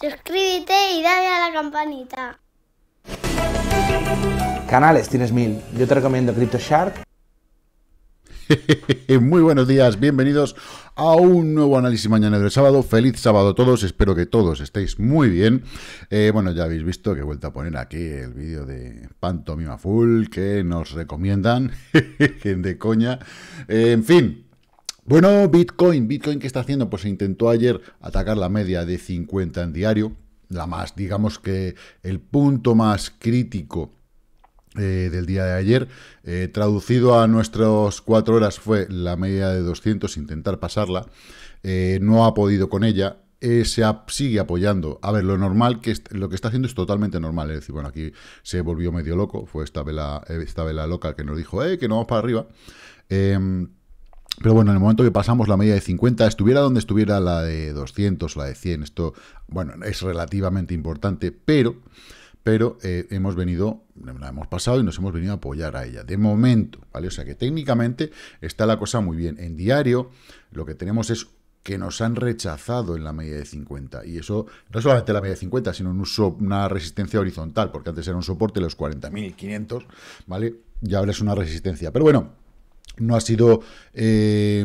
Suscríbete y dale a la campanita. Canales tienes mil. Yo te recomiendo Shark. Muy buenos días, bienvenidos a un nuevo análisis mañana del sábado. Feliz sábado a todos, espero que todos estéis muy bien. Eh, bueno, ya habéis visto que he vuelto a poner aquí el vídeo de Pantomima Full que nos recomiendan de coña. en fin, bueno, Bitcoin, Bitcoin, ¿qué está haciendo? Pues intentó ayer atacar la media de 50 en diario, la más, digamos que el punto más crítico eh, del día de ayer. Eh, traducido a nuestras cuatro horas fue la media de 200, intentar pasarla. Eh, no ha podido con ella. se sigue apoyando. A ver, lo normal que lo que está haciendo es totalmente normal. Es decir, bueno, aquí se volvió medio loco. Fue esta vela, esta vela loca que nos dijo, eh, que no vamos para arriba. Em, pero bueno, en el momento que pasamos la media de 50, estuviera donde estuviera la de 200 la de 100, esto, bueno, es relativamente importante, pero, pero eh, hemos venido, la hemos pasado y nos hemos venido a apoyar a ella, de momento, ¿vale? O sea que técnicamente está la cosa muy bien. En diario, lo que tenemos es que nos han rechazado en la media de 50. Y eso, no solamente la media de 50, sino un uso, una resistencia horizontal, porque antes era un soporte de los 40.500, ¿vale? Y ahora es una resistencia. Pero bueno, no ha sido eh,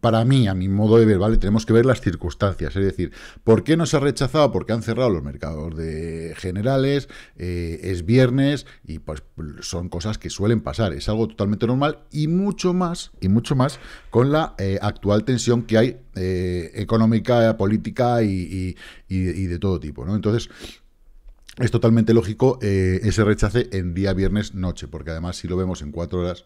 para mí, a mi modo de ver, ¿vale? Tenemos que ver las circunstancias, es decir, ¿por qué no se ha rechazado? Porque han cerrado los mercados de generales, eh, es viernes y pues son cosas que suelen pasar, es algo totalmente normal y mucho más, y mucho más con la eh, actual tensión que hay económica, política y, de todo tipo, ¿no? Entonces, es totalmente lógico ese rechace en día viernes noche, porque además si lo vemos en cuatro horas,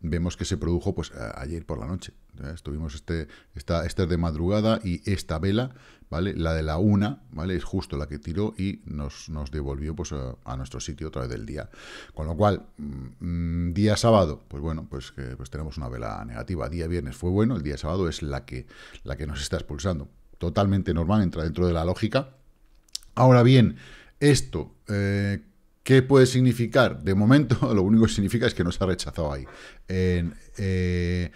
Vemos que se produjo pues ayer por la noche. ¿eh? Estuvimos este, esta, esta de madrugada y esta vela, ¿vale? La de la una, ¿vale? Es justo la que tiró y nos, nos devolvió pues a, nuestro sitio otra vez del día. Con lo cual, mm, mm, día sábado, pues bueno, pues, pues, tenemos una vela negativa. Día viernes fue bueno, el día sábado es la que, la que nos está expulsando. Totalmente normal, entra dentro de la lógica. Ahora bien, esto... Eh, ¿Qué puede significar? De momento, lo único que significa es que no se ha rechazado ahí. Eh,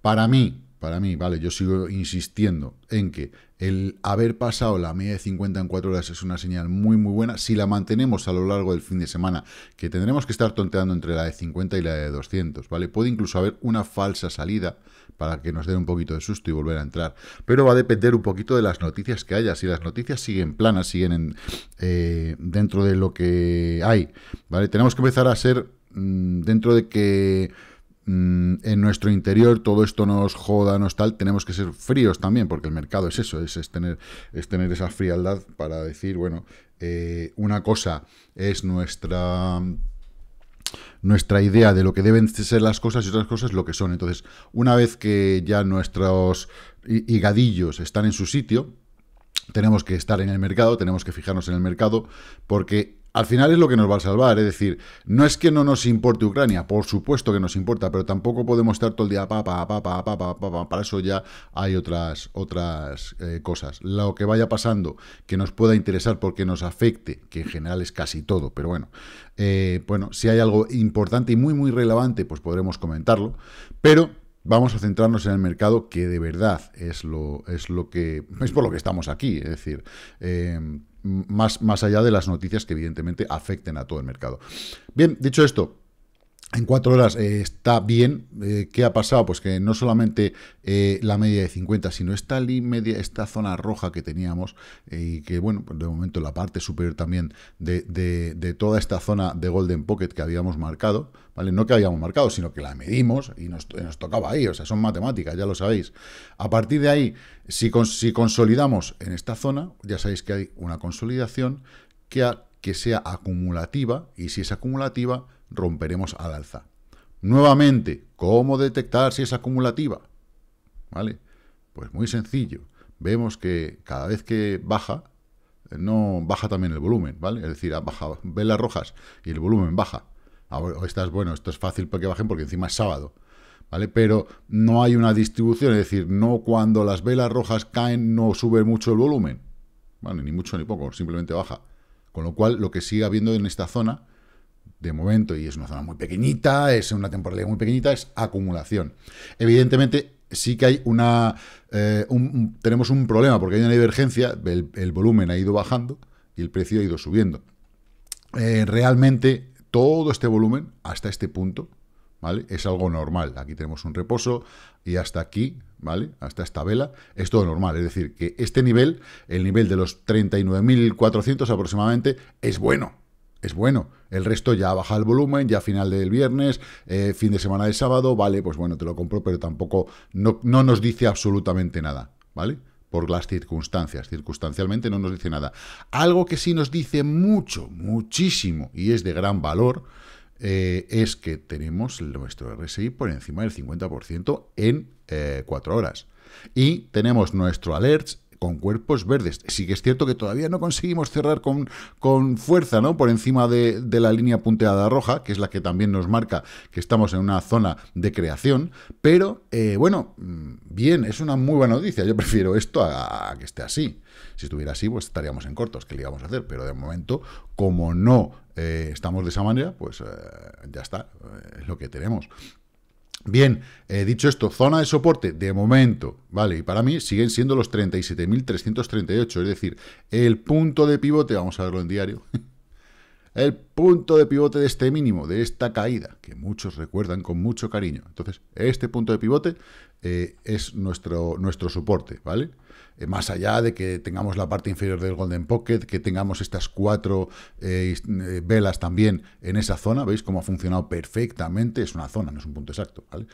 para mí, para mí, vale, yo sigo insistiendo en que el haber pasado la media de 50 en 4 horas es una señal muy muy buena. Si la mantenemos a lo largo del fin de semana, que tendremos que estar tonteando entre la de 50 y la de 200, ¿vale? Puede incluso haber una falsa salida para que nos dé un poquito de susto y volver a entrar. Pero va a depender un poquito de las noticias que haya. Si las noticias siguen planas, siguen eh, dentro de lo que hay, ¿vale? Tenemos que empezar a ser mm, dentro de que Mm, en nuestro interior todo esto nos joda, nos tal, tenemos que ser fríos también, porque el mercado es eso, es, tener, esa frialdad para decir, bueno, eh, una cosa es nuestra nuestra idea de lo que deben ser las cosas y otras cosas lo que son. Entonces, una vez que ya nuestros higadillos están en su sitio, tenemos que estar en el mercado, tenemos que fijarnos en el mercado, porque al final es lo que nos va a salvar. Es decir, no es que no nos importe Ucrania, por supuesto que nos importa, pero tampoco podemos estar todo el día pa, pa, pa, pa, pa, pa, pa, pa. Para eso ya hay otras, otras eh, cosas. Lo que vaya pasando, que nos pueda interesar porque nos afecte, que en general es casi todo, pero bueno. Eh, bueno, si hay algo importante y muy, muy relevante, pues podremos comentarlo. Pero vamos a centrarnos en el mercado que de verdad es lo, es lo que. es por lo que estamos aquí. Es decir. Eh, más, más allá de las noticias que evidentemente afecten a todo el mercado. Bien, dicho esto, en cuatro horas eh, está bien. Eh, ¿Qué ha pasado? Pues que no solamente eh, la media de 50, sino esta, media, esta zona roja que teníamos y que, bueno, pues de momento la parte superior también de, toda esta zona de Golden Pocket que habíamos marcado, ¿vale? No que habíamos marcado, sino que la medimos y nos, tocaba ahí. O sea, son matemáticas, ya lo sabéis. A partir de ahí, si, si consolidamos en esta zona, ya sabéis que hay una consolidación que ha que sea acumulativa y si es acumulativa romperemos al alza. Nuevamente, ¿cómo detectar si es acumulativa? ¿Vale? Pues muy sencillo. Vemos que cada vez que baja, eh, no baja también el volumen, ¿vale? Es decir, baja velas rojas y el volumen baja. Ahora, bueno, esto es fácil para que bajen porque encima es sábado. ¿Vale? Pero no hay una distribución, es decir, no cuando las velas rojas caen no sube mucho el volumen, Ni mucho ni poco, simplemente baja. Con lo cual, lo que sigue habiendo en esta zona, de momento, y es una zona muy pequeñita, es una temporalidad muy pequeñita, es acumulación. Evidentemente, sí que hay una... Eh, tenemos un problema, porque hay una divergencia, el, volumen ha ido bajando y el precio ha ido subiendo. Eh, realmente, todo este volumen, hasta este punto, ¿vale? Es algo normal. Aquí tenemos un reposo y hasta aquí ¿vale? Hasta esta vela, es todo normal. Es decir, que este nivel, el nivel de los 39.400 aproximadamente, es bueno. Es bueno. El resto ya baja el volumen, ya final del viernes, eh, fin de semana del sábado, vale, pues bueno, te lo compro, pero tampoco, no, no nos dice absolutamente nada, ¿vale? Por las circunstancias, circunstancialmente no nos dice nada. Algo que sí nos dice mucho, muchísimo, y es de gran valor, eh, es que tenemos nuestro RSI por encima del 50% en eh, cuatro 4 horas. Y tenemos nuestro alerts con cuerpos verdes. Sí que es cierto que todavía no conseguimos cerrar con, con fuerza, ¿no? Por encima de, la línea punteada roja, que es la que también nos marca que estamos en una zona de creación. Pero, eh, bueno, mm, bien, es una muy buena noticia. Yo prefiero esto a, que esté así. Si estuviera así, pues estaríamos en cortos, que le íbamos a hacer. Pero de momento, como no eh, estamos de esa manera, pues eh, ya está, es lo que tenemos. Bien, eh, dicho esto, zona de soporte de momento, ¿vale? Y para mí siguen siendo los 37.338, es decir, el punto de pivote, vamos a verlo en diario, el punto de pivote de este mínimo, de esta caída, que muchos recuerdan con mucho cariño. Entonces, este punto de pivote eh, es nuestro, nuestro soporte, ¿vale? Eh, más allá de que tengamos la parte inferior del Golden Pocket, que tengamos estas cuatro eh, eh, velas también en esa zona, veis cómo ha funcionado perfectamente, es una zona, no es un punto exacto, ¿vale?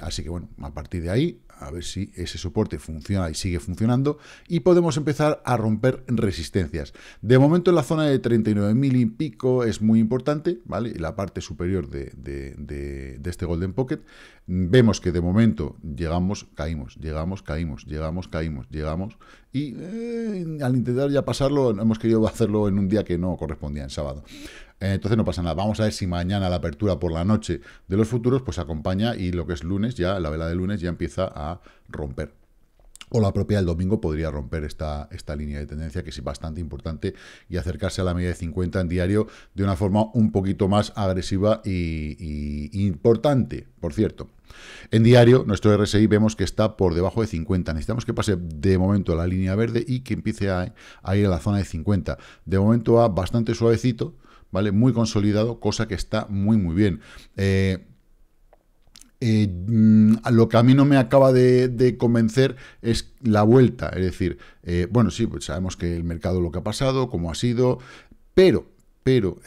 así que bueno, a partir de ahí a ver si ese soporte funciona y sigue funcionando, y podemos empezar a romper resistencias. De momento en la zona de 39.000 y pico es muy importante, ¿vale? La parte superior de, de, este Golden Pocket. Vemos que de momento llegamos, caímos, llegamos, caímos, llegamos, caímos, llegamos, y eh, al intentar ya pasarlo, hemos querido hacerlo en un día que no correspondía, en sábado. Eh, entonces no pasa nada. Vamos a ver si mañana la apertura por la noche de los futuros pues acompaña y lo que es lunes, ya la vela de lunes ya empieza a romper o la propia del domingo podría romper esta, esta línea de tendencia que es bastante importante y acercarse a la media de 50 en diario de una forma un poquito más agresiva e importante, por cierto. En diario, nuestro RSI vemos que está por debajo de 50. Necesitamos que pase de momento la línea verde y que empiece a, ir a la zona de 50. De momento va bastante suavecito, ¿vale? Muy consolidado, cosa que está muy, muy bien. Eh, eh, mm, lo que a mí no me acaba de, convencer es la vuelta, es decir, eh, bueno, sí, pues sabemos que el mercado lo que ha pasado, cómo ha sido, pero, pero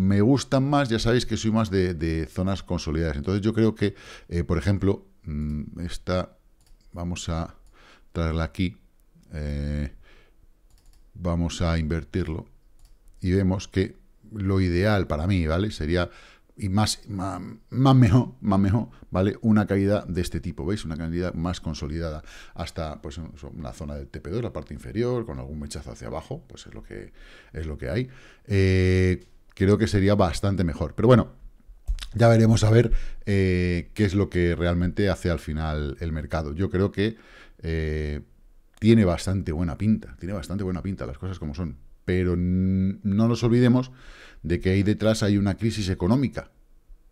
me gustan más, ya sabéis que soy más de, zonas consolidadas. Entonces yo creo que, eh, por ejemplo, mm, esta, vamos a traerla aquí, eh, vamos a invertirlo y vemos que lo ideal para mí, ¿vale? Sería, y más, más, mejor, más mejor, ¿vale? Una caída de este tipo, ¿veis? Una caída más consolidada hasta, pues, una zona del TP2, la parte inferior, con algún mechazo hacia abajo, pues es lo que, es lo que hay. Eh, creo que sería bastante mejor. Pero bueno, ya veremos a ver eh, qué es lo que realmente hace al final el mercado. Yo creo que eh, tiene bastante buena pinta, tiene bastante buena pinta las cosas como son. Pero no nos olvidemos de que ahí detrás hay una crisis económica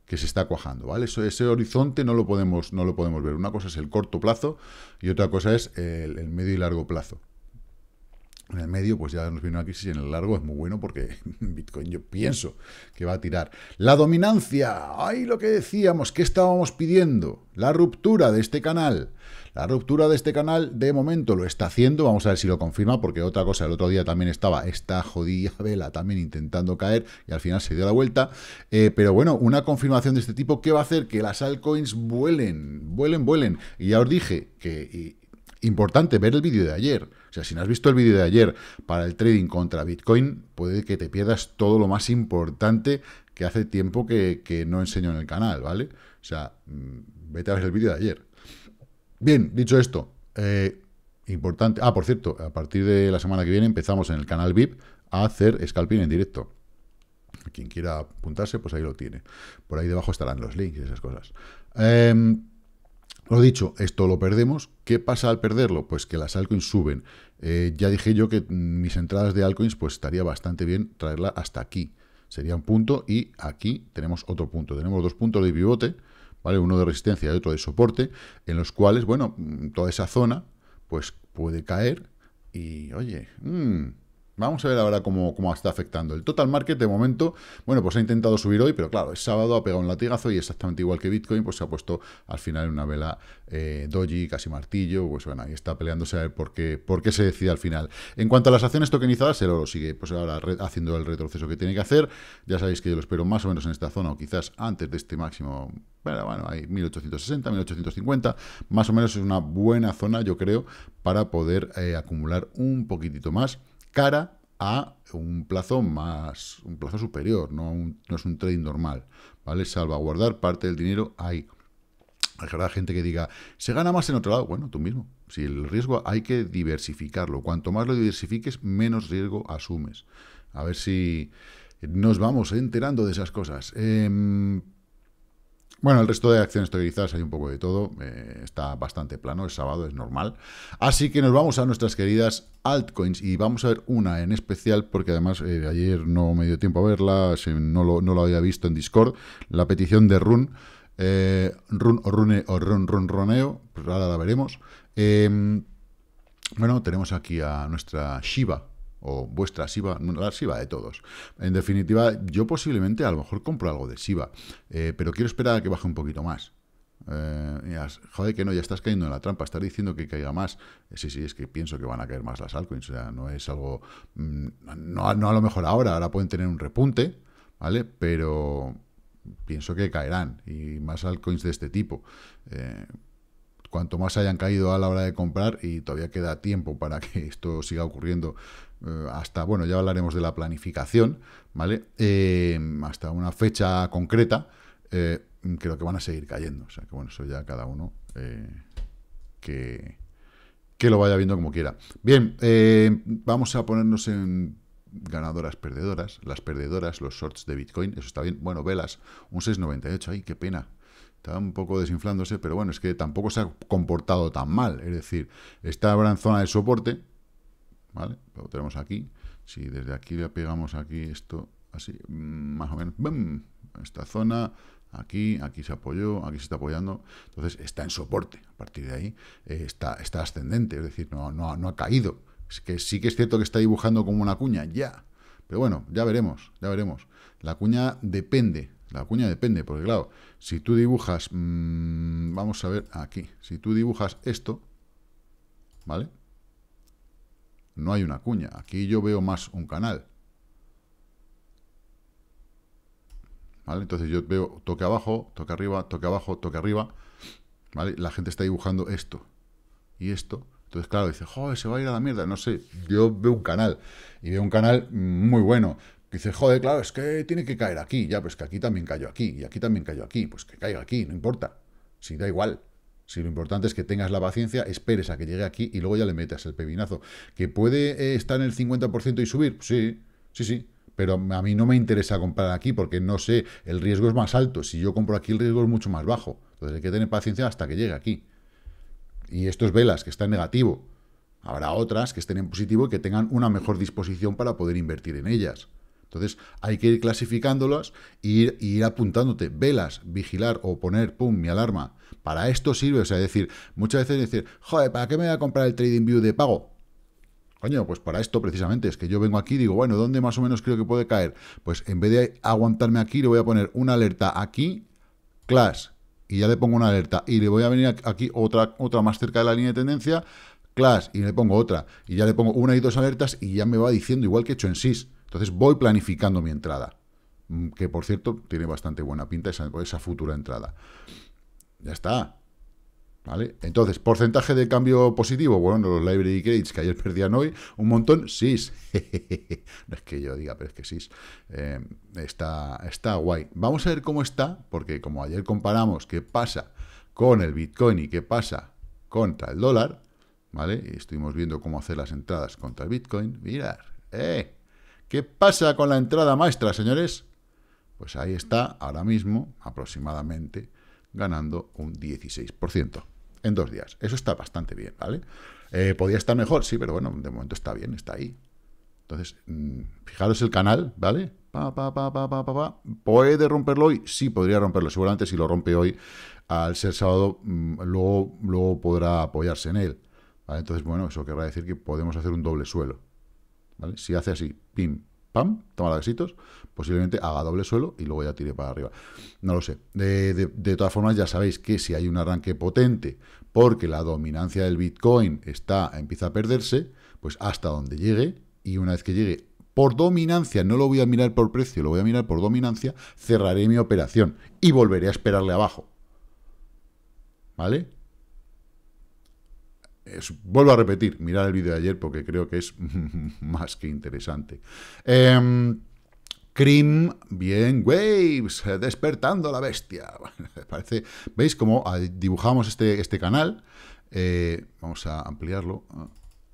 que se está cuajando, ¿vale? ese horizonte no lo, podemos, no lo podemos ver. Una cosa es el corto plazo y otra cosa es el medio y largo plazo. En el medio, pues ya nos viene una crisis y en el largo es muy bueno porque Bitcoin yo pienso que va a tirar. La dominancia, ahí lo que decíamos, ¿qué estábamos pidiendo? La ruptura de este canal. La ruptura de este canal de momento lo está haciendo, vamos a ver si lo confirma, porque otra cosa, el otro día también estaba esta jodida vela también intentando caer y al final se dio la vuelta. Eh, pero bueno, una confirmación de este tipo, ¿qué va a hacer? Que las altcoins vuelen, vuelen, vuelen. Y ya os dije que Importante ver el vídeo de ayer. O sea, si no has visto el vídeo de ayer para el trading contra Bitcoin, puede que te pierdas todo lo más importante que hace tiempo que, no enseño en el canal, ¿vale? O sea, mm, vete a ver el vídeo de ayer. Bien, dicho esto, eh, importante. Ah, por cierto, a partir de la semana que viene empezamos en el canal VIP a hacer scalping en directo. Quien quiera apuntarse, pues ahí lo tiene. Por ahí debajo estarán los links y esas cosas. Em, lo dicho, esto lo perdemos. ¿Qué pasa al perderlo? Pues que las altcoins suben. Eh, ya dije yo que mis entradas de altcoins, pues estaría bastante bien traerla hasta aquí. Sería un punto y aquí tenemos otro punto. Tenemos dos puntos de pivote, ¿vale? Uno de resistencia y otro de soporte, en los cuales, bueno, mm, toda esa zona, pues puede caer y, oye, mmm, Vamos a ver ahora cómo, está afectando. El total market de momento, bueno, pues ha intentado subir hoy, pero claro, es sábado, ha pegado un latigazo y exactamente igual que Bitcoin, pues se ha puesto al final en una vela eh, doji, casi martillo, pues bueno, ahí está peleándose a ver por qué, por qué se decide al final. En cuanto a las acciones tokenizadas, el oro sigue pues ahora haciendo el retroceso que tiene que hacer. Ya sabéis que yo lo espero más o menos en esta zona o quizás antes de este máximo bueno, bueno, hay 1860, 1850, más o menos es una buena zona, yo creo, para poder eh, acumular un poquitito más cara a un plazo más, un plazo superior, no, no es un trading normal, ¿vale? Salvaguardar parte del dinero ahí. Habrá gente que diga, se gana más en otro lado. Bueno, tú mismo. Si el riesgo hay que diversificarlo. Cuanto más lo diversifiques, menos riesgo asumes. A ver si nos vamos enterando de esas cosas. Em, bueno, el resto de acciones teorizadas hay un poco de todo, eh, está bastante plano, es sábado, es normal. Así que nos vamos a nuestras queridas altcoins y vamos a ver una en especial porque además eh, ayer no me dio tiempo a verla, no lo, había visto en Discord, la petición de Run, eh, Run o Rune o Run Run Roneo, pues ahora la veremos. Em, bueno, tenemos aquí a nuestra Shiva, o vuestra SIBA, la SIBA de todos. En definitiva, yo posiblemente a lo mejor compro algo de SIBA. Eh, pero quiero esperar a que baje un poquito más. Eh, joder, que no, ya estás cayendo en la trampa, estás diciendo que caiga más. Eh, sí, sí, es que pienso que van a caer más las altcoins, o sea, no es algo, mm, no, a lo mejor ahora, ahora pueden tener un repunte, ¿vale? Pero pienso que caerán, y más altcoins de este tipo. cuanto más hayan caído a la hora de comprar y todavía queda tiempo para que esto siga ocurriendo eh, hasta, bueno, ya hablaremos de la planificación, ¿vale? Eh, hasta una fecha concreta, eh, creo que van a seguir cayendo. O sea, que bueno, eso ya cada uno que, lo vaya viendo como quiera. Bien, vamos a ponernos en ganadoras, perdedoras. Las perdedoras, los shorts de Bitcoin, eso está bien. Bueno, velas, un 6,98, ay, qué pena, está un poco desinflándose, pero bueno, es que tampoco se ha comportado tan mal. Es decir, está en zona de soporte, ¿vale? Lo tenemos aquí. Si desde aquí le pegamos aquí esto, así, mm, más o menos, ¡bum! Esta zona, aquí, aquí se apoyó, aquí se está apoyando. Entonces está en soporte. A partir de ahí eh, está, ascendente, es decir, no, ha caído. Es que sí que es cierto que está dibujando como una cuña, ya. Pero bueno, ya veremos, ya veremos. La cuña depende, la cuña depende, porque claro, si tú dibujas, mm, vamos a ver aquí, si tú dibujas esto, ¿vale? No hay una cuña. Aquí yo veo más un canal. ¿Vale? Entonces yo veo toque abajo, toque arriba, toque abajo, toque arriba. ¿Vale? La gente está dibujando esto y esto. Entonces, claro, dice, joder, se va a ir a la mierda. No sé, yo veo un canal. Y veo un canal muy bueno. Dice, joder, claro, es que tiene que caer aquí. Ya, pues que aquí también cayó aquí. Y aquí también cayó aquí. Pues que caiga aquí, no importa. Si da igual. Si lo importante es que tengas la paciencia, esperes a que llegue aquí y luego ya le metas el pepinazo. ¿Que puede eh, estar en el 50% y subir? Sí, sí, sí. Pero a mí no me interesa comprar aquí porque no sé, el riesgo es más alto. Si yo compro aquí, el riesgo es mucho más bajo. Entonces hay que tener paciencia hasta que llegue aquí. Y esto es velas, que está en negativo. Habrá otras que estén en positivo y que tengan una mejor disposición para poder invertir en ellas. Entonces hay que ir clasificándolas e ir, ir apuntándote, velas, vigilar o poner, pum, mi alarma. Para esto sirve, o sea, decir, muchas veces decir, joder, ¿para qué me voy a comprar el trading view de pago? Coño, pues para esto precisamente, es que yo vengo aquí y digo, bueno, ¿dónde más o menos creo que puede caer? Pues en vez de aguantarme aquí, le voy a poner una alerta aquí, clash, y ya le pongo una alerta, y le voy a venir aquí otra, otra más cerca de la línea de tendencia, clash, y le pongo otra, y ya le pongo una y dos alertas, y ya me va diciendo, igual que he hecho en SIS. Entonces voy planificando mi entrada, mm, que por cierto tiene bastante buena pinta esa, futura entrada. Ya está. ¿Vale? Entonces, porcentaje de cambio positivo, bueno, los library credits que ayer perdían hoy, un montón, sí. no es que yo diga, pero es que sí. Eh, está, está guay. Vamos a ver cómo está, porque como ayer comparamos qué pasa con el Bitcoin y qué pasa contra el dólar, ¿vale? Y estuvimos viendo cómo hacer las entradas contra el Bitcoin. Mirar, ¡eh! ¿Qué pasa con la entrada maestra, señores? Pues ahí está, ahora mismo, aproximadamente, ganando un 16% en dos días. Eso está bastante bien, ¿vale? Eh, podría estar mejor, sí, pero bueno, de momento está bien, está ahí. Entonces, mm, fijaros el canal, ¿vale? ¿Puede romperlo hoy? Sí, podría romperlo. Seguramente si lo rompe hoy, al ser sábado, mm, luego, podrá apoyarse en él. Entonces, bueno, eso querrá decir que podemos hacer un doble suelo. ¿vale? Si hace así, pim, pam, toma besitos, posiblemente haga doble suelo y luego ya tire para arriba. No lo sé. De, de, todas formas, ya sabéis que si hay un arranque potente porque la dominancia del Bitcoin está, empieza a perderse, pues hasta donde llegue, y una vez que llegue por dominancia, no lo voy a mirar por precio, lo voy a mirar por dominancia, cerraré mi operación y volveré a esperarle abajo. ¿Vale? Eh, vuelvo a repetir, mirad el vídeo de ayer porque creo que es más que interesante. Cream, bien, Waves, despertando la bestia. parece, ¿Veis cómo ah, dibujamos este, este canal? Eh, vamos a ampliarlo ah,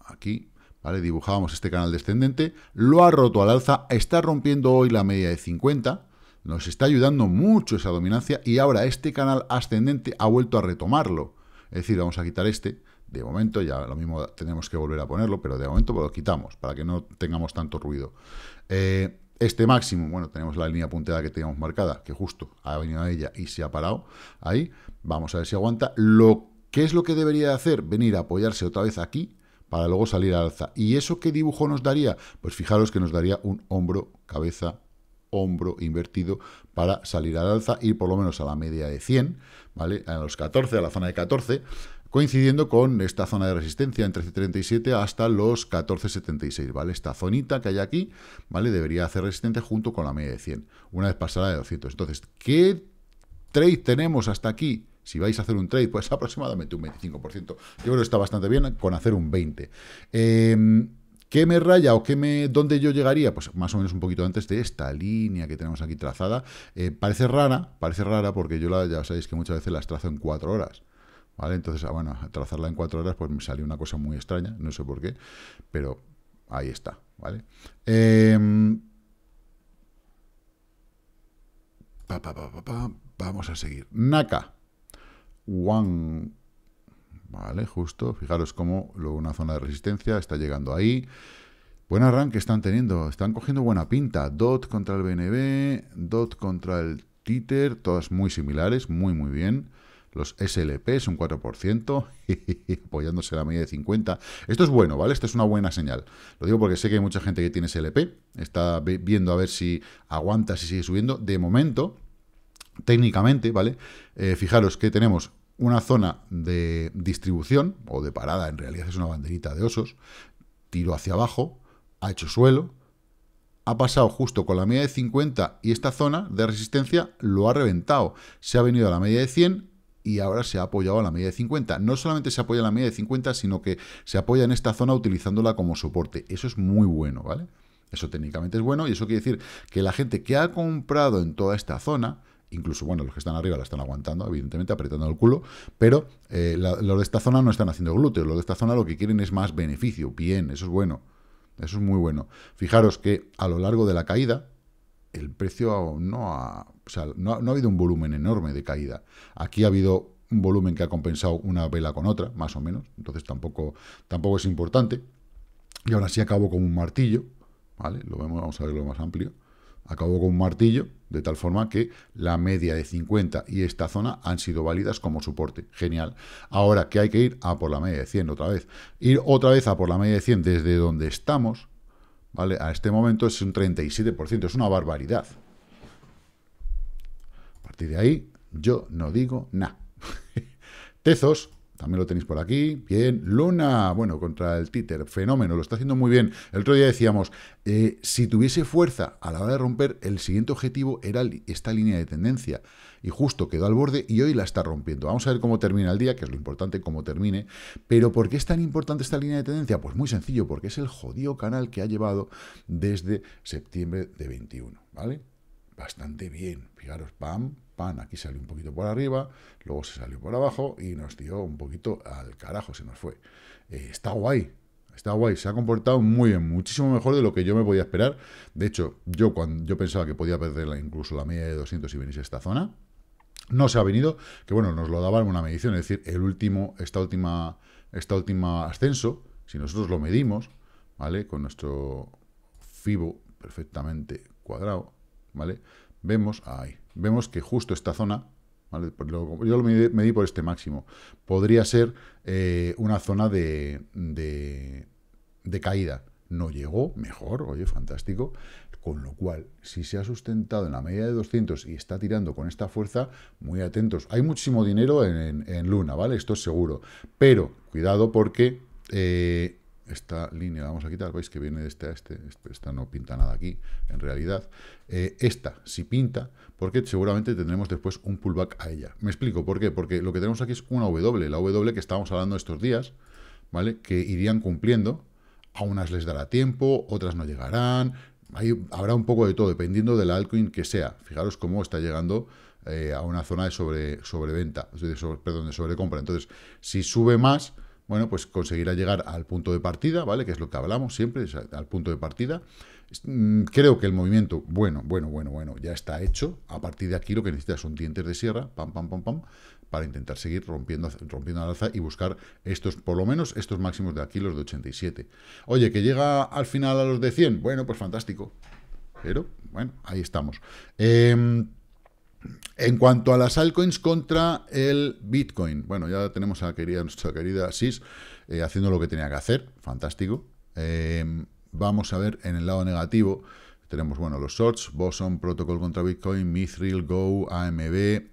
aquí. ¿Vale? Dibujábamos este canal descendente, lo ha roto al alza, está rompiendo hoy la media de 50, nos está ayudando mucho esa dominancia y ahora este canal ascendente ha vuelto a retomarlo. Es decir, vamos a quitar este, de momento, ya lo mismo tenemos que volver a ponerlo, pero de momento lo quitamos para que no tengamos tanto ruido. Eh, este máximo, bueno, tenemos la línea punteada que teníamos marcada, que justo ha venido a ella y se ha parado ahí. Vamos a ver si aguanta. Lo, ¿Qué es lo que debería hacer? Venir a apoyarse otra vez aquí para luego salir al alza. ¿Y eso qué dibujo nos daría? Pues fijaros que nos daría un hombro, cabeza, hombro invertido para salir al alza, y por lo menos a la media de 100, ¿vale? A los 14, a la zona de 14, coincidiendo con esta zona de resistencia entre 37 hasta los 14.76, ¿vale? Esta zonita que hay aquí, ¿vale? Debería hacer resistente junto con la media de 100, una vez pasada de 200. Entonces, ¿qué trade tenemos hasta aquí? Si vais a hacer un trade, pues aproximadamente un 25%. Yo creo que está bastante bien con hacer un 20%. ¿Qué me raya o qué me, dónde yo llegaría? Pues más o menos un poquito antes de esta línea que tenemos aquí trazada. Eh, parece rara, parece rara porque yo ya sabéis que muchas veces las trazo en cuatro horas. ¿Vale? Entonces, ah, bueno, trazarla en cuatro horas pues me salió una cosa muy extraña, no sé por qué, pero ahí está, ¿vale? Em, vamos a seguir. Naka. One ¿vale? Justo, fijaros cómo luego una zona de resistencia está llegando ahí. Buen arranque están teniendo, están cogiendo buena pinta. DOT contra el BNB, DOT contra el Títer, todas muy similares, muy muy bien. Los SLP es un 4%, apoyándose a la media de 50. Esto es bueno, ¿vale? Esto es una buena señal. Lo digo porque sé que hay mucha gente que tiene SLP, está viendo a ver si aguanta, si sigue subiendo. De momento, técnicamente, ¿vale? Eh, fijaros que tenemos una zona de distribución o de parada, en realidad es una banderita de osos, tiro hacia abajo, ha hecho suelo, ha pasado justo con la media de 50 y esta zona de resistencia lo ha reventado. Se ha venido a la media de 100 y ahora se ha apoyado a la media de 50. No solamente se apoya a la media de 50, sino que se apoya en esta zona utilizándola como soporte. Eso es muy bueno, ¿vale? Eso técnicamente es bueno y eso quiere decir que la gente que ha comprado en toda esta zona incluso, bueno, los que están arriba la están aguantando, evidentemente, apretando el culo, pero eh, los de esta zona no están haciendo glúteos. los de esta zona lo que quieren es más beneficio, bien, eso es bueno, eso es muy bueno. Fijaros que a lo largo de la caída, el precio no ha, no, no ha habido un volumen enorme de caída. Aquí ha habido un volumen que ha compensado una vela con otra, más o menos, entonces tampoco, tampoco es importante. Y ahora sí acabo con un martillo, ¿vale? Lo vemos, vamos a verlo más amplio acabó con un martillo, de tal forma que la media de 50 y esta zona han sido válidas como soporte. Genial. Ahora que hay que ir a por la media de 100 otra vez. Ir otra vez a por la media de 100 desde donde estamos, ¿vale? A este momento es un 37%, es una barbaridad. A partir de ahí, yo no digo nada. Tezos, también lo tenéis por aquí. Bien. Luna, bueno, contra el títer. Fenómeno, lo está haciendo muy bien. El otro día decíamos, eh, si tuviese fuerza a la hora de romper, el siguiente objetivo era esta línea de tendencia. Y justo quedó al borde y hoy la está rompiendo. Vamos a ver cómo termina el día, que es lo importante, cómo termine. Pero ¿por qué es tan importante esta línea de tendencia? Pues muy sencillo, porque es el jodido canal que ha llevado desde septiembre de 21, ¿vale? Bastante bien. Fijaros, pam, pan, aquí salió un poquito por arriba, luego se salió por abajo y nos dio un poquito al carajo, se nos fue. Eh, está guay, está guay, se ha comportado muy bien, muchísimo mejor de lo que yo me podía esperar. De hecho, yo, cuando, yo pensaba que podía perderla incluso la media de 200 si venís a esta zona. No se ha venido, que bueno, nos lo daban una medición, es decir, el último, esta última, esta última ascenso, si nosotros lo medimos, ¿vale? Con nuestro FIBO perfectamente cuadrado, ¿vale? Vemos, ahí, vemos que justo esta zona, ¿vale? yo lo medí, por este máximo, podría ser eh, una zona de, de, caída. No llegó, mejor, oye, fantástico. Con lo cual, si se ha sustentado en la media de 200 y está tirando con esta fuerza, muy atentos. Hay muchísimo dinero en, Luna, ¿vale? Esto es seguro. Pero cuidado porque eh, esta línea vamos a quitar, veis que viene de este a este, esta no pinta nada aquí, en realidad. Eh, esta sí pinta, porque seguramente tendremos después un pullback a ella. Me explico, ¿por qué? Porque lo que tenemos aquí es una W, la W que estábamos hablando estos días, ¿vale? Que irían cumpliendo, a unas les dará tiempo, otras no llegarán, habrá un poco de todo, dependiendo de la altcoin que sea. Fijaros cómo está llegando eh, a una zona de sobre, sobreventa, perdón, de sobrecompra. Entonces, si sube más, bueno, pues conseguirá llegar al punto de partida, ¿vale? Que es lo que hablamos siempre, al punto de partida. Mm, creo que el movimiento, bueno, bueno, bueno, bueno, ya está hecho. A partir de aquí lo que necesitas son dientes de sierra, pam, pam, pam, pam, para intentar seguir rompiendo, rompiendo al alza y buscar estos, por lo menos estos máximos de aquí, los de 87. Oye, que llega al final a los de 100, bueno, pues fantástico. Pero, bueno, ahí estamos. Em, en cuanto a las altcoins contra el Bitcoin, bueno, ya tenemos a, querida, nuestra querida SIS eh, haciendo lo que tenía que hacer, fantástico. Em, vamos a ver en el lado negativo, tenemos, bueno, los shorts, Boson Protocol contra Bitcoin, Mithril, Go, AMB,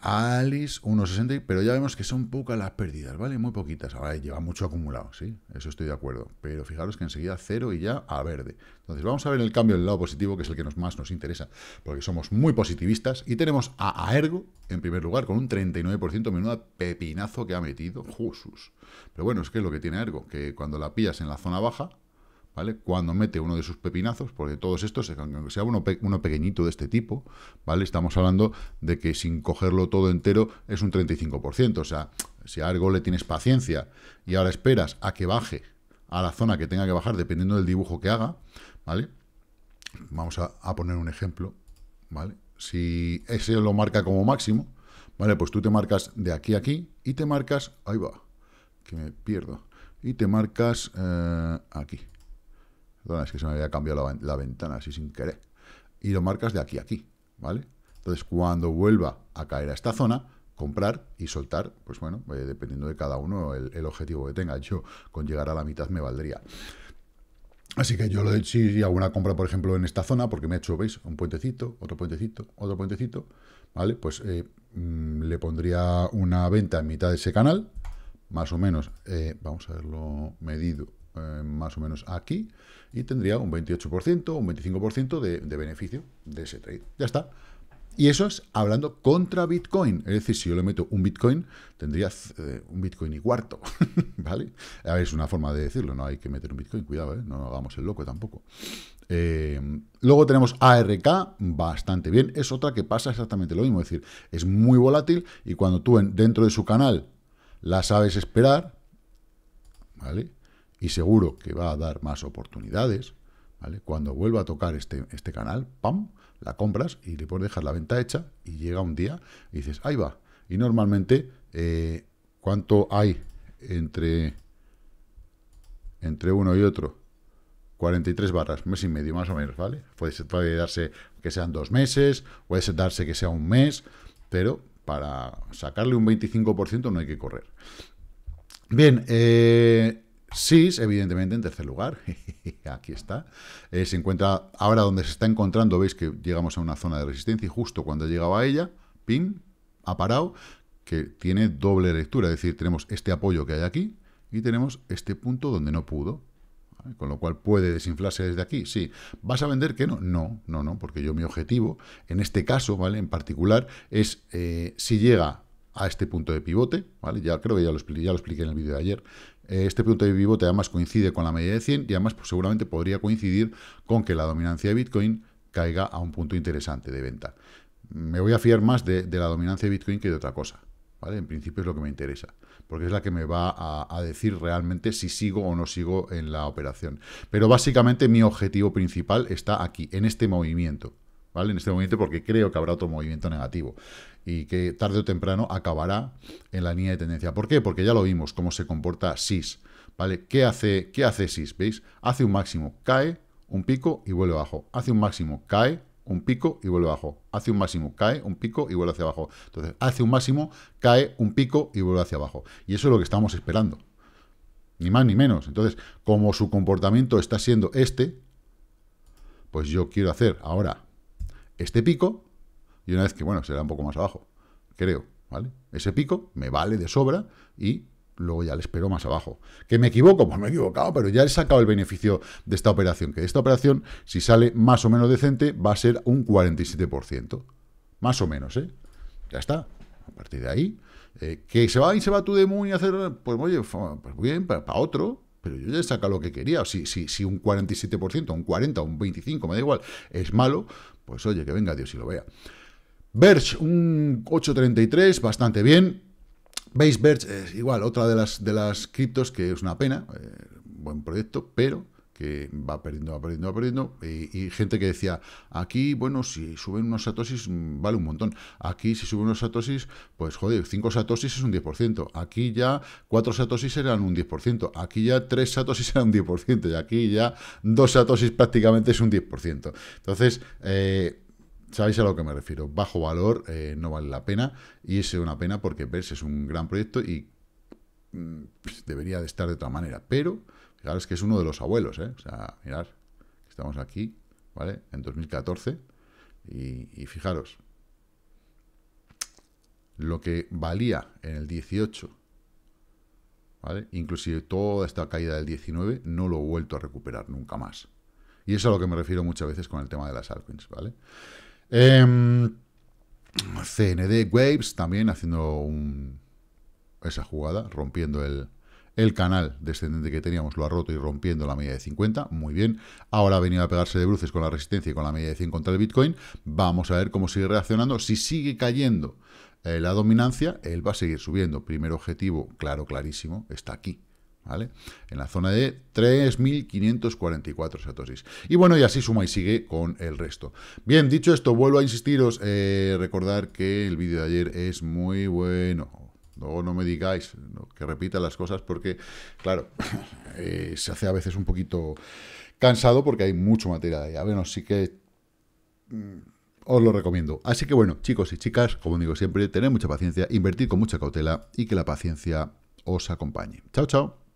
Alice 1,60, pero ya vemos que son pocas las pérdidas, ¿vale? Muy poquitas. Ahora lleva mucho acumulado, sí, eso estoy de acuerdo. Pero fijaros que enseguida cero y ya a verde. Entonces vamos a ver el cambio del lado positivo, que es el que nos más nos interesa, porque somos muy positivistas. Y tenemos a Ergo, en primer lugar, con un 39%, menuda pepinazo que ha metido. Jesús. Pero bueno, es que es lo que tiene Ergo, que cuando la pillas en la zona baja, cuando mete uno de sus pepinazos, porque todos estos, aunque sea uno, pequeñito de este tipo, ¿vale? Estamos hablando de que sin cogerlo todo entero es un 35%, o sea, si algo le tienes paciencia y ahora esperas a que baje a la zona que tenga que bajar, dependiendo del dibujo que haga, ¿vale? Vamos a, poner un ejemplo, ¿vale? Si ese lo marca como máximo, ¿vale? Pues tú te marcas de aquí a aquí y te marcas, ahí va, que me pierdo, y te marcas eh, aquí, es que se me había cambiado la, ventana así sin querer. Y lo marcas de aquí a aquí, ¿vale? Entonces, cuando vuelva a caer a esta zona, comprar y soltar, pues bueno, eh, dependiendo de cada uno el, objetivo que tenga. Yo con llegar a la mitad me valdría. Así que yo lo he hecho y hago una compra, por ejemplo, en esta zona, porque me he hecho, ¿veis? Un puentecito, otro puentecito, otro puentecito, ¿vale? Pues eh, mm, le pondría una venta en mitad de ese canal, más o menos, eh, vamos a verlo medido, eh, más o menos aquí, y tendría un 28%, un 25% de, beneficio de ese trade. Ya está. Y eso es hablando contra Bitcoin. Es decir, si yo le meto un Bitcoin, tendría eh, un Bitcoin y cuarto. ¿Vale? es una forma de decirlo, no hay que meter un Bitcoin, cuidado, ¿eh? no hagamos el loco tampoco. luego tenemos ARK, bastante bien. Es otra que pasa exactamente lo mismo. Es decir, es muy volátil y cuando tú en, dentro de su canal la sabes esperar, ¿vale? y seguro que va a dar más oportunidades, ¿vale? Cuando vuelva a tocar este, este canal, ¡pam!, la compras y le puedes dejar la venta hecha y llega un día y dices, ahí va. Y normalmente, eh, ¿cuánto hay entre, entre uno y otro? 43 barras, mes y medio más o menos, ¿vale? Puede, puede darse que sean dos meses, puede darse que sea un mes, pero para sacarle un 25% no hay que correr. Bien, eh, SIS, evidentemente, en tercer lugar. Aquí está. Eh, se encuentra ahora donde se está encontrando. Veis que llegamos a una zona de resistencia y justo cuando llegaba a ella, pin, ha parado, que tiene doble lectura. Es decir, tenemos este apoyo que hay aquí y tenemos este punto donde no pudo. Con lo cual, ¿puede desinflarse desde aquí? Sí. ¿Vas a vender que no? No, no, no, porque yo mi objetivo, en este caso, ¿vale? En particular, es eh, si llega a este punto de pivote, ¿vale? Ya creo que ya lo expliqué, ya lo expliqué en el vídeo de ayer. Eh, este punto de pivote además coincide con la media de 100 y además pues, seguramente podría coincidir con que la dominancia de Bitcoin caiga a un punto interesante de venta. Me voy a fiar más de, la dominancia de Bitcoin que de otra cosa, ¿vale? En principio es lo que me interesa, porque es la que me va a, decir realmente si sigo o no sigo en la operación. Pero básicamente mi objetivo principal está aquí, en este movimiento, ¿Vale? En este momento porque creo que habrá otro movimiento negativo y que tarde o temprano acabará en la línea de tendencia. ¿Por qué? Porque ya lo vimos cómo se comporta SIS. ¿Vale? ¿Qué hace, qué hace SIS? ¿Veis? Hace un máximo, cae, un pico y vuelve abajo. Hace un máximo, cae, un pico y vuelve abajo. Hace un máximo, cae, un pico y vuelve hacia abajo. Entonces, hace un máximo, cae, un pico y vuelve hacia abajo. Y eso es lo que estamos esperando. Ni más ni menos. Entonces, como su comportamiento está siendo este, pues yo quiero hacer ahora este pico y una vez que, bueno, será un poco más abajo, creo, ¿vale? Ese pico me vale de sobra y luego ya le espero más abajo. ¿Que me equivoco? Pues me he equivocado, pero ya he sacado el beneficio de esta operación, que de esta operación, si sale más o menos decente, va a ser un 47%. Más o menos, ¿eh? Ya está. A partir de ahí, eh, que se va y se va tu de y hacer, pues oye, pues bien, para, otro, pero yo ya he sacado lo que quería. Si, si, si un 47%, un 40%, un 25%, me da igual, es malo, pues oye, que venga Dios y lo vea. Verge, un 8.33, bastante bien. Veis, Verge es igual, otra de las, criptos que es una pena, eh, buen proyecto, pero que va perdiendo, va perdiendo, va perdiendo, y, y, gente que decía, aquí, bueno, si suben unos satosis, mm, vale un montón, aquí si suben unos satosis, pues joder, 5 satosis es un 10%, aquí ya 4 satosis eran un 10%, aquí ya 3 satosis eran un 10%, y aquí ya 2 satosis prácticamente es un 10%. Entonces, eh, Sabéis a lo que me refiero. Bajo valor eh, no vale la pena. Y es una pena porque Vers es un gran proyecto y mm, pues, debería de estar de otra manera. Pero, fijaros que es uno de los abuelos. ¿eh? O sea, mirad, estamos aquí, ¿vale? En 2014. Y, fijaros, lo que valía en el 18 ¿Vale? Inclusive toda esta caída del 19 no lo he vuelto a recuperar nunca más. Y es a lo que me refiero muchas veces con el tema de las Alpines, ¿vale? Em, CND Waves también haciendo esa jugada, rompiendo el, canal descendente que teníamos lo ha roto y rompiendo la media de 50, muy bien. Ahora ha venido a pegarse de bruces con la resistencia y con la media de 100 contra el Bitcoin. Vamos a ver cómo sigue reaccionando. Si sigue cayendo eh, la dominancia, él va a seguir subiendo. Primer objetivo, claro, clarísimo, está aquí. ¿vale? En la zona de 3.544 satosis. Y bueno, y así suma y sigue con el resto. Bien, dicho esto, vuelvo a insistiros, eh, recordar que el vídeo de ayer es muy bueno. Luego no me digáis que repita las cosas porque, claro, eh, se hace a veces un poquito cansado porque hay mucho material ahí. Ah, bueno, sí que... Mm, os lo recomiendo. Así que bueno, chicos y chicas, como digo siempre, tened mucha paciencia, invertir con mucha cautela y que la paciencia os acompañe. Chao, chao.